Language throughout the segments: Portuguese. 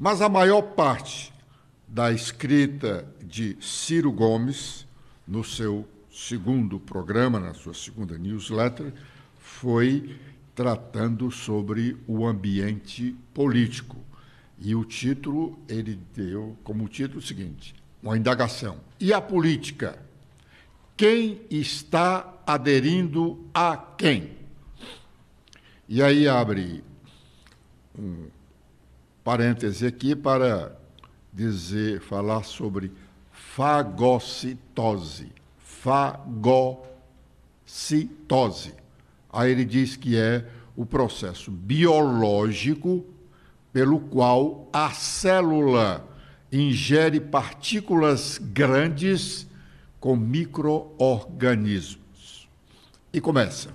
Mas a maior parte da escrita de Ciro Gomes, no seu segundo programa, na sua segunda newsletter, foi tratando sobre o ambiente político. E o título ele deu como título o seguinte: uma indagação. E a política? Quem está aderindo a quem? E aí abre um parêntese aqui para dizer, falar sobre fagocitose. Fagocitose. Aí ele diz que é o processo biológico pelo qual a célula ingere partículas grandes com microorganismos. E começa.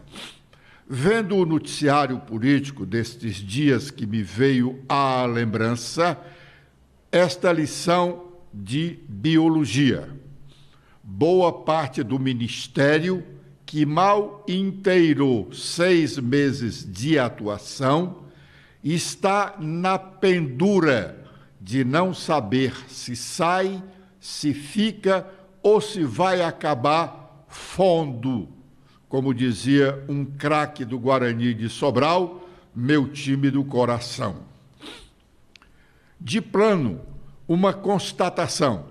Vendo o noticiário político destes dias que me veio à lembrança, esta lição de biologia. Boa parte do ministério, que mal inteirou seis meses de atuação, está na pendura de não saber se sai, se fica ou se vai acabar fundo como dizia um craque do Guarani de Sobral, meu time do coração. De plano, uma constatação: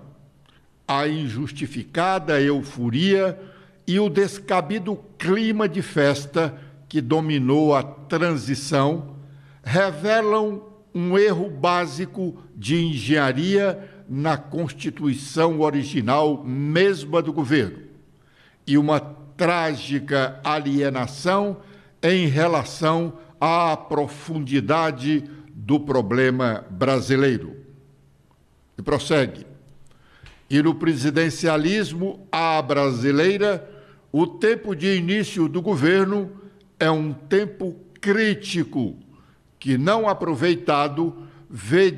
a injustificada euforia e o descabido clima de festa que dominou a transição revelam um erro básico de engenharia na constituição original mesma do governo e uma trágica alienação em relação à profundidade do problema brasileiro. E prossegue. E no presidencialismo à brasileira, o tempo de início do governo é um tempo crítico que, não aproveitado, vê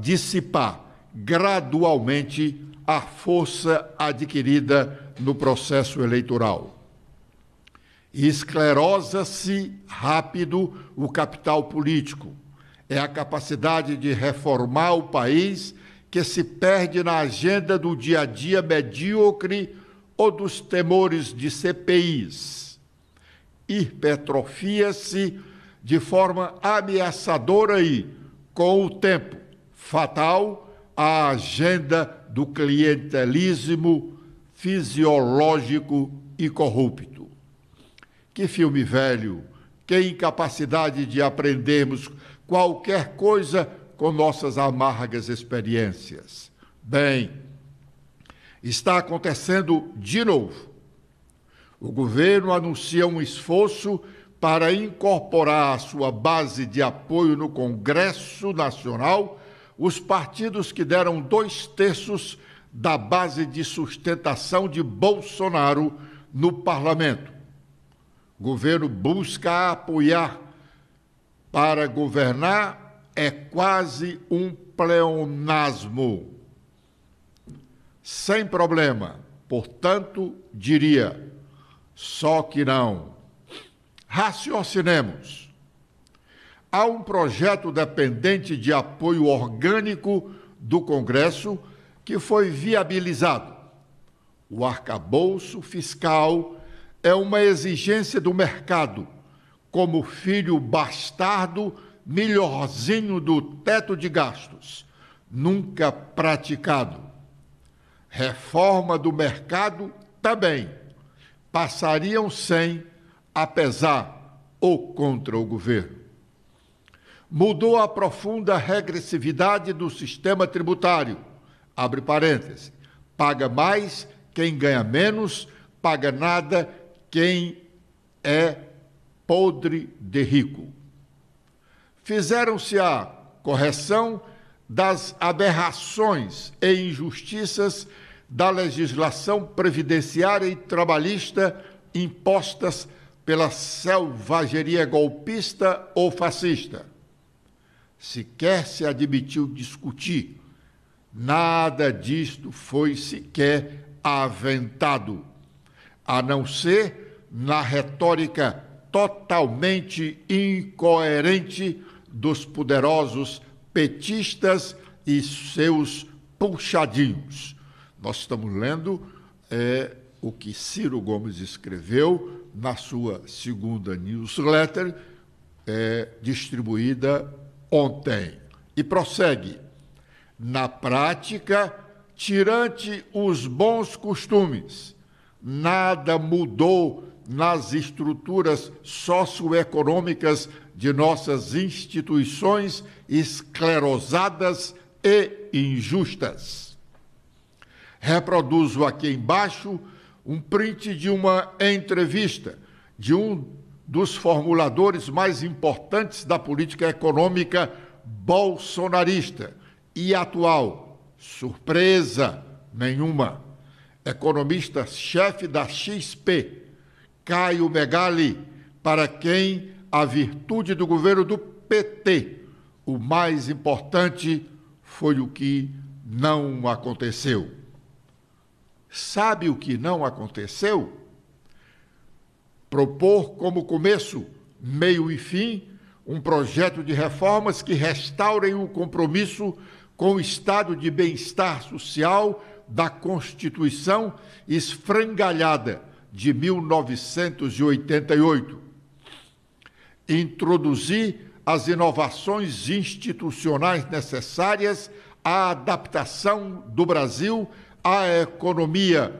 dissipar gradualmente a força adquirida no processo eleitoral. Esclerosa-se rápido o capital político. É a capacidade de reformar o país que se perde na agenda do dia a dia medíocre ou dos temores de CPIs. Hipertrofia-se de forma ameaçadora e, com o tempo, fatal, a agenda do clientelismo fisiológico e corrupto. Que filme velho, que incapacidade de aprendermos qualquer coisa com nossas amargas experiências. Bem, está acontecendo de novo. O governo anuncia um esforço para incorporar à sua base de apoio no Congresso Nacional os partidos que deram dois terços da base de sustentação de Bolsonaro no parlamento. O governo busca apoiar para governar é quase um pleonasmo. Sem problema, portanto, diria, só que não. Raciocinemos. Há um projeto dependente de apoio orgânico do Congresso que foi viabilizado. O arcabouço fiscal é uma exigência do mercado, como filho bastardo, melhorzinho do teto de gastos, nunca praticado. Reforma do mercado também. Passariam sem, apesar ou contra o governo. Mudou a profunda regressividade do sistema tributário abre parênteses, paga mais quem ganha menos, paga nada quem é podre de rico. Fizeram-se a correção das aberrações e injustiças da legislação previdenciária e trabalhista impostas pela selvageria golpista ou fascista. Sequer se admitiu discutir Nada disto foi sequer aventado, a não ser na retórica totalmente incoerente dos poderosos petistas e seus puxadinhos. Nós estamos lendo é, o que Ciro Gomes escreveu na sua segunda newsletter, é, distribuída ontem. E prossegue. Na prática, tirante os bons costumes, nada mudou nas estruturas socioeconômicas de nossas instituições esclerosadas e injustas. Reproduzo aqui embaixo um print de uma entrevista de um dos formuladores mais importantes da política econômica bolsonarista, e atual? Surpresa nenhuma. Economista-chefe da XP, Caio Megali, para quem a virtude do governo do PT, o mais importante, foi o que não aconteceu. Sabe o que não aconteceu? Propor como começo, meio e fim um projeto de reformas que restaurem o compromisso com o estado de bem-estar social da Constituição esfrangalhada de 1988. Introduzir as inovações institucionais necessárias à adaptação do Brasil à economia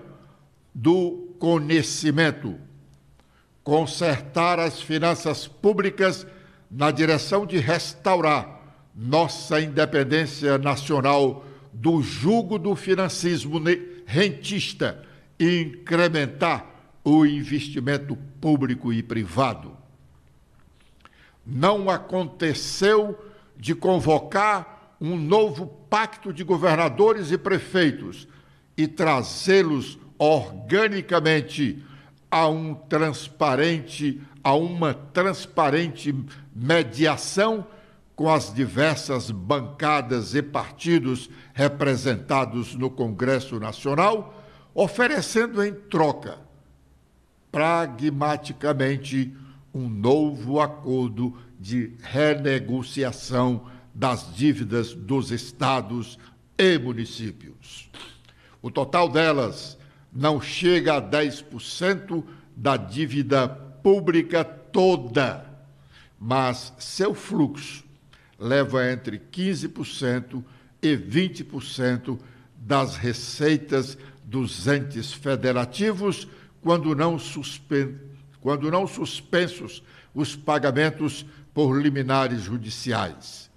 do conhecimento. Consertar as finanças públicas na direção de restaurar nossa independência nacional do jugo do financismo rentista e incrementar o investimento público e privado. Não aconteceu de convocar um novo pacto de governadores e prefeitos e trazê-los organicamente a um transparente, a uma transparente mediação com as diversas bancadas e partidos representados no Congresso Nacional, oferecendo em troca, pragmaticamente, um novo acordo de renegociação das dívidas dos estados e municípios. O total delas não chega a 10% da dívida pública toda, mas seu fluxo leva entre 15% e 20% das receitas dos entes federativos, quando não, suspen quando não suspensos os pagamentos por liminares judiciais,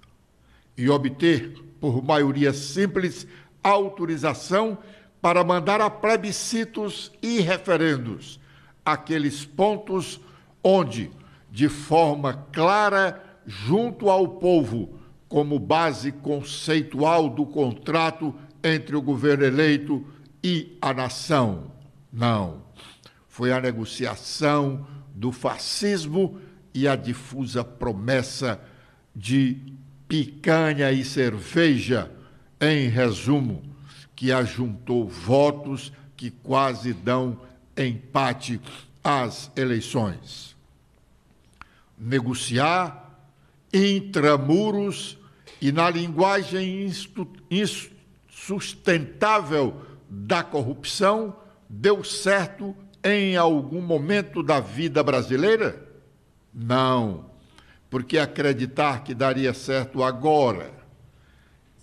e obter, por maioria simples, autorização para mandar a plebiscitos e referendos aqueles pontos onde, de forma clara, junto ao povo como base conceitual do contrato entre o governo eleito e a nação. Não. Foi a negociação do fascismo e a difusa promessa de picanha e cerveja, em resumo, que ajuntou votos que quase dão empate às eleições. Negociar intramuros e na linguagem insustentável da corrupção, deu certo em algum momento da vida brasileira? Não, porque acreditar que daria certo agora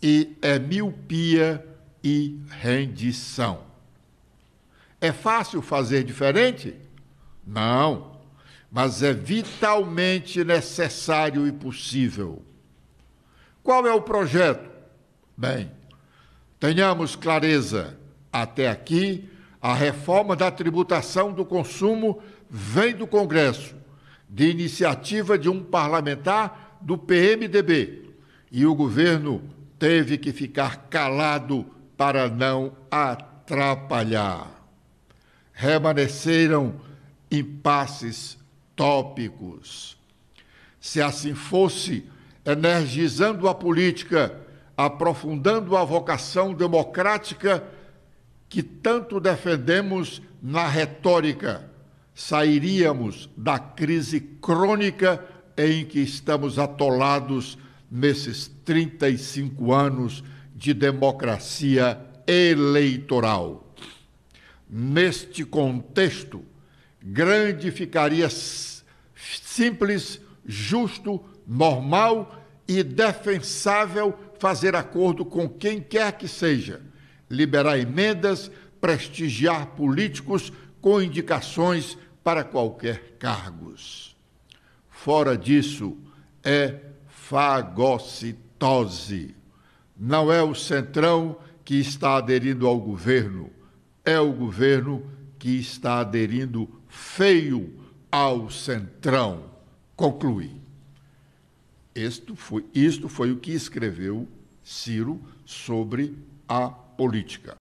e é miopia e rendição. É fácil fazer diferente? Não mas é vitalmente necessário e possível. Qual é o projeto? Bem, tenhamos clareza. Até aqui, a reforma da tributação do consumo vem do Congresso, de iniciativa de um parlamentar do PMDB, e o governo teve que ficar calado para não atrapalhar. Remaneceram impasses tópicos. Se assim fosse, energizando a política, aprofundando a vocação democrática que tanto defendemos na retórica, sairíamos da crise crônica em que estamos atolados nesses 35 anos de democracia eleitoral. Neste contexto, grande ficaria simples, justo, normal e defensável fazer acordo com quem quer que seja, liberar emendas, prestigiar políticos com indicações para qualquer cargos. Fora disso, é fagocitose. Não é o Centrão que está aderindo ao governo, é o governo que está aderindo feio ao centrão. Conclui. Isto foi, isto foi o que escreveu Ciro sobre a política.